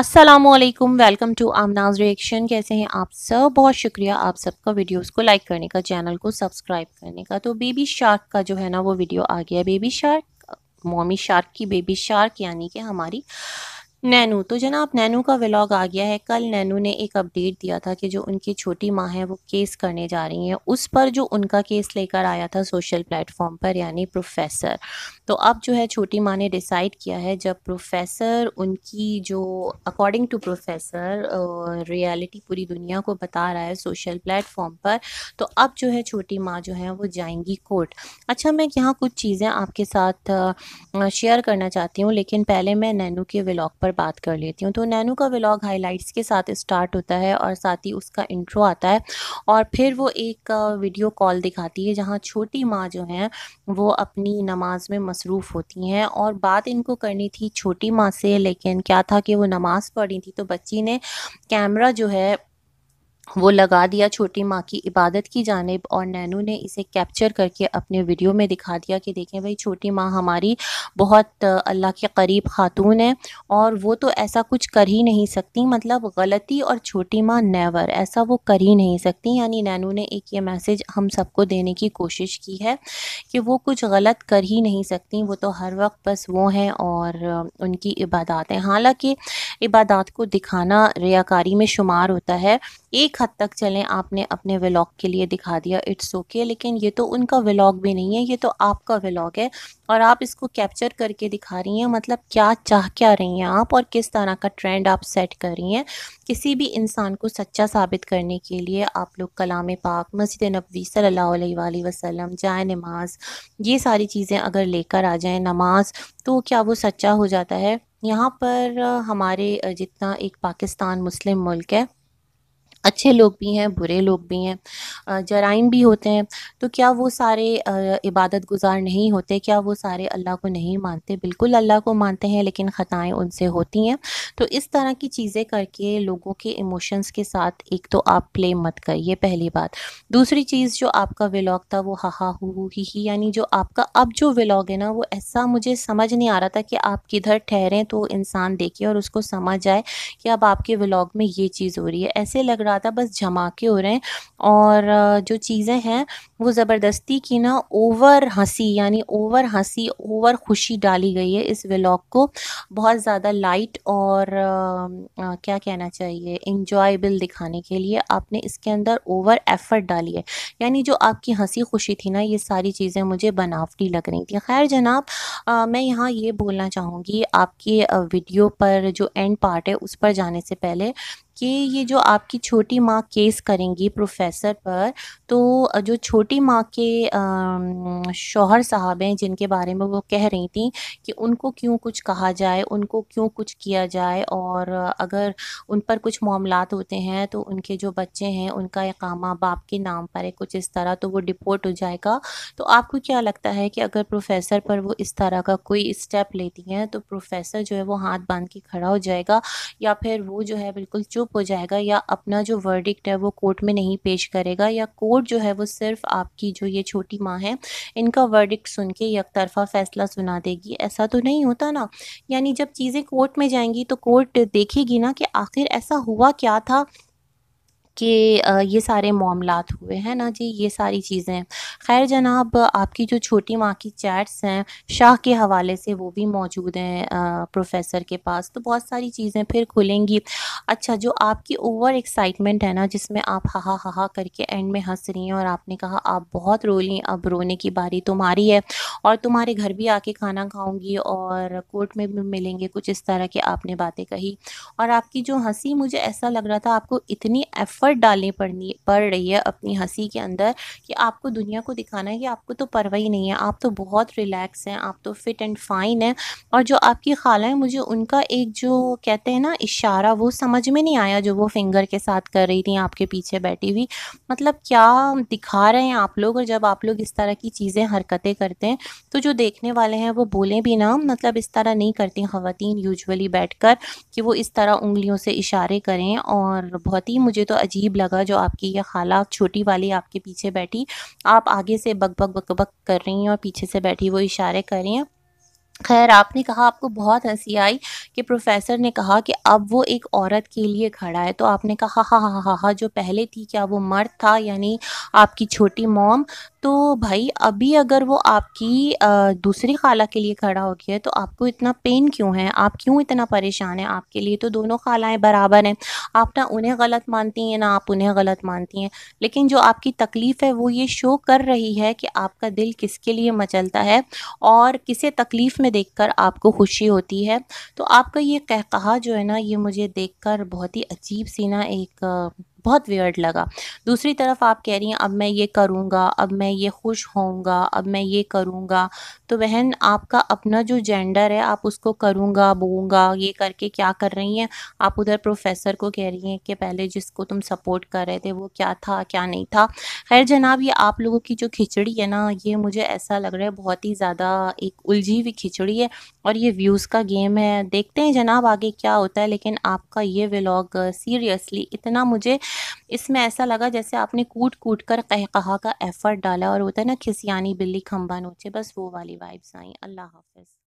अस्सलाम वालेकुम welcome to आमनाज reaction कैसे हैं आप सब बहुत शुक्रिया आप सबका वीडियोस को लाइक करने का चैनल को सब्सक्राइब करने का तो बेबी शार्क का जो है ना वो वीडियो आ गया बेबी शार्क मॉमी शार्क की बेबी शार्क यानी कि हमारी नैनू तो जनाब नैनू का व्लॉग आ गया है कल नैनू ने एक अपडेट दिया था कि जो उनकी छोटी माँ है वो केस करने जा रही हैं उस पर जो उनका केस लेकर आया था सोशल प्लेटफॉर्म पर यानी प्रोफेसर तो अब जो है छोटी माँ ने डिसाइड किया है जब प्रोफेसर उनकी जो अकॉर्डिंग टू प्रोफेसर रियलिटी पूरी दुनिया को बता रहा है सोशल प्लेटफॉर्म पर तो अब जो है छोटी माँ जो है वो जाएंगी कोर्ट अच्छा मैं यहाँ कुछ चीज़ें आपके साथ शेयर करना चाहती हूँ लेकिन पहले मैं नैनू के व्लॉग पर पर बात कर लेती हूँ तो नैनू का व्लॉग हाइलाइट्स के साथ स्टार्ट होता है और साथ ही उसका इंट्रो आता है और फिर वो एक वीडियो कॉल दिखाती है जहाँ छोटी माँ जो हैं वो अपनी नमाज में मसरूफ़ होती हैं और बात इनको करनी थी छोटी माँ से लेकिन क्या था कि वो नमाज़ पढ़ी थी तो बच्ची ने कैमरा जो है वो लगा दिया छोटी माँ की इबादत की जानब और नैनू ने इसे कैप्चर करके अपने वीडियो में दिखा दिया कि देखें भाई छोटी माँ हमारी बहुत अल्लाह के करीब खातून है और वो तो ऐसा कुछ कर ही नहीं सकती मतलब गलती और छोटी माँ नेवर ऐसा वो कर ही नहीं सकती यानी नैनू ने एक ये मैसेज हम सबको देने की कोशिश की है कि वो कुछ गलत कर ही नहीं सकती वो तो हर वक्त बस वो हैं और उनकी इबादत हैं हालाँकि इबादत को दिखाना रियाकारी में शुमार होता है एक एक हद तक चलें आपने अपने व्लॉग के लिए दिखा दिया इट्स ओके okay, लेकिन ये तो उनका व्लॉग भी नहीं है ये तो आपका व्लॉग है और आप इसको कैप्चर करके दिखा रही हैं मतलब क्या चाह क्या रही हैं आप और किस तरह का ट्रेंड आप सेट कर रही हैं किसी भी इंसान को सच्चा साबित करने के लिए आप लोग कलाम पाक मस्जिद नबी सल्ला वसलम जाए नमाज ये सारी चीज़ें अगर लेकर आ जाएँ नमाज तो क्या वो सच्चा हो जाता है यहाँ पर हमारे जितना एक पाकिस्तान मुस्लिम मुल्क है अच्छे लोग भी हैं बुरे लोग भी हैं जराइम भी होते हैं तो क्या वो सारे इबादत गुज़ार नहीं होते क्या वो सारे अल्लाह को नहीं मानते बिल्कुल अल्लाह को मानते हैं लेकिन ख़ताएँ उनसे होती हैं तो इस तरह की चीज़ें करके लोगों के इमोशंस के साथ एक तो आप प्ले मत करिए पहली बात दूसरी चीज़ जो आपका व्लाग था वो हा हु ही ही यानी जो आपका अब जो व्लाग है ना वो ऐसा मुझे समझ नहीं आ रहा था कि आप किधर ठहरें तो इंसान देखे और उसको समझ आए कि अब आपके व्लाग में ये चीज़ हो रही है ऐसे लग रहा रहा था बस झमाके हो रहे हैं और जो चीज़ें हैं वो ज़बरदस्ती की ना ओवर हंसी यानी ओवर हंसी ओवर खुशी डाली गई है इस व्लॉग को बहुत ज़्यादा लाइट और आ, क्या कहना चाहिए इंजॉयबल दिखाने के लिए आपने इसके अंदर ओवर एफर्ट डाली है यानी जो आपकी हंसी खुशी थी ना ये सारी चीज़ें मुझे बनावटी लग रही थी खैर जनाब आ, मैं यहाँ ये बोलना चाहूँगी आपकी वीडियो पर जो एंड पार्ट है उस पर जाने से पहले कि ये जो आपकी छोटी माँ केस करेंगी प्रोफेसर पर तो जो छोटी माँ के शोहर साहब हैं जिनके बारे में वो कह रही थी कि उनको क्यों कुछ कहा जाए उनको क्यों कुछ किया जाए और अगर उन पर कुछ मामला होते हैं तो उनके जो बच्चे हैं उनका इकामा बाप के नाम पर है कुछ इस तरह तो वो डिपोर्ट हो जाएगा तो आपको क्या लगता है कि अगर प्रोफेसर पर वो इस तरह का कोई स्टेप लेती हैं तो प्रोफेसर जो है वो हाथ बांध के खड़ा हो जाएगा या फिर वो जो है बिल्कुल चुप चुप हो जाएगा या अपना जो वर्डिक्ट है वो कोर्ट में नहीं पेश करेगा या कोर्ट जो है वो सिर्फ आपकी जो ये छोटी माँ है इनका वर्डिक्ट सुन के एक तरफा फैसला सुना देगी ऐसा तो नहीं होता ना यानी जब चीज़ें कोर्ट में जाएंगी तो कोर्ट देखेगी ना कि आखिर ऐसा हुआ क्या था कि ये सारे मामला हुए हैं ना जी ये सारी चीज़ें खैर जनाब आपकी जो छोटी माँ की चैट्स हैं शाह के हवाले से वो भी मौजूद हैं प्रोफेसर के पास तो बहुत सारी चीज़ें फिर खुलेंगी अच्छा जो आपकी ओवर एक्साइटमेंट है ना जिसमें आप हाहा हाहा करके एंड में हंस रही हैं और आपने कहा आप बहुत रो ली अब रोने की बारी तुम्हारी है और तुम्हारे घर भी आके खाना खाऊंगी और कोर्ट में भी मिलेंगे कुछ इस तरह की आपने बातें कही और आपकी जो हंसी मुझे ऐसा लग रहा था आपको इतनी एफ़र्ट डालनी पड़नी पड़ रही है अपनी हंसी के अंदर कि आपको दुनिया को आपको दिखाना है कि आपको तो परवा ही नहीं है आप तो बहुत रिलैक्स हैं आप तो फिट एंड फाइन हैं और जो आपकी खाला है मुझे उनका एक जो कहते हैं ना इशारा वो समझ में नहीं आया जो वो फिंगर के साथ कर रही थी आपके पीछे बैठी हुई मतलब क्या दिखा रहे हैं आप लोग और जब आप लोग इस तरह की चीज़ें हरकतें करते हैं तो जो देखने वाले हैं वो बोलें भी ना मतलब इस तरह नहीं करती खातन यूजली बैठ कर कि वो इस तरह उंगलियों से इशारे करें और बहुत ही मुझे तो अजीब लगा जो आपकी ये खाला छोटी वाली आपके पीछे बैठी आप आगे से बक बक बक बक कर रही हैं और पीछे से बैठी वो इशारे कर रही हैं खैर आपने कहा आपको बहुत हंसी आई कि प्रोफेसर ने कहा कि अब वो एक औरत के लिए खड़ा है तो आपने कहा हा हा हा हा जो पहले थी क्या वो मर्द था यानी आपकी छोटी मॉम तो भाई अभी अगर वो आपकी दूसरी खाला के लिए खड़ा हो गया है तो आपको इतना पेन क्यों है आप क्यों इतना परेशान है आपके लिए तो दोनों खालाएँ बराबर हैं आप ना उन्हें गलत मानती हैं ना आप उन्हें गलत मानती हैं लेकिन जो आपकी तकलीफ़ है वो ये शो कर रही है कि आपका दिल किसके लिए मचलता है और किसे तकलीफ़ में कर आपको खुशी होती है तो आपका ये कहा जो है ना ये मुझे कर बहुत ही अजीब सी ना एक बहुत वियर्ड लगा दूसरी तरफ आप कह रही हैं अब मैं ये करूँगा अब मैं ये खुश होऊंगा अब मैं ये करूँगा तो बहन आपका अपना जो जेंडर है आप उसको करूँगा बोऊँगा ये करके क्या कर रही हैं आप उधर प्रोफेसर को कह रही हैं कि पहले जिसको तुम सपोर्ट कर रहे थे वो क्या था क्या नहीं था खैर जनाब ये आप लोगों की जो खिचड़ी है ना ये मुझे ऐसा लग रहा है बहुत ही ज़्यादा एक उलझी हुई खिचड़ी है और ये व्यूज़ का गेम है देखते हैं जनाब आगे क्या होता है लेकिन आपका ये व्लॉग सीरियसली इतना मुझे इसमें ऐसा लगा जैसे आपने कूट कूट कर कह कहा का एफ़र्ट डाला और होता है ना खिसियानी बिल्ली खम्बा नोचे बस वो वाली वाइब्स आई अल्लाह हाफिज़